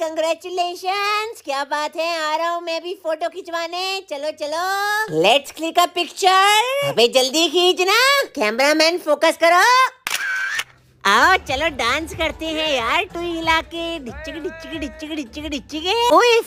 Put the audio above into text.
congratulation क्या बात है आ रहा हूँ मैं भी फोटो खिंचवाने चलो चलो लेट्स क्लिक अ पिक्चर अबे जल्दी खींचना कैमरामैन फोकस करो आओ चलो डांस करते हैं यार टू इलाके के डिच्चिक डिच्चिक डिच्चिक डिच्चिक ओए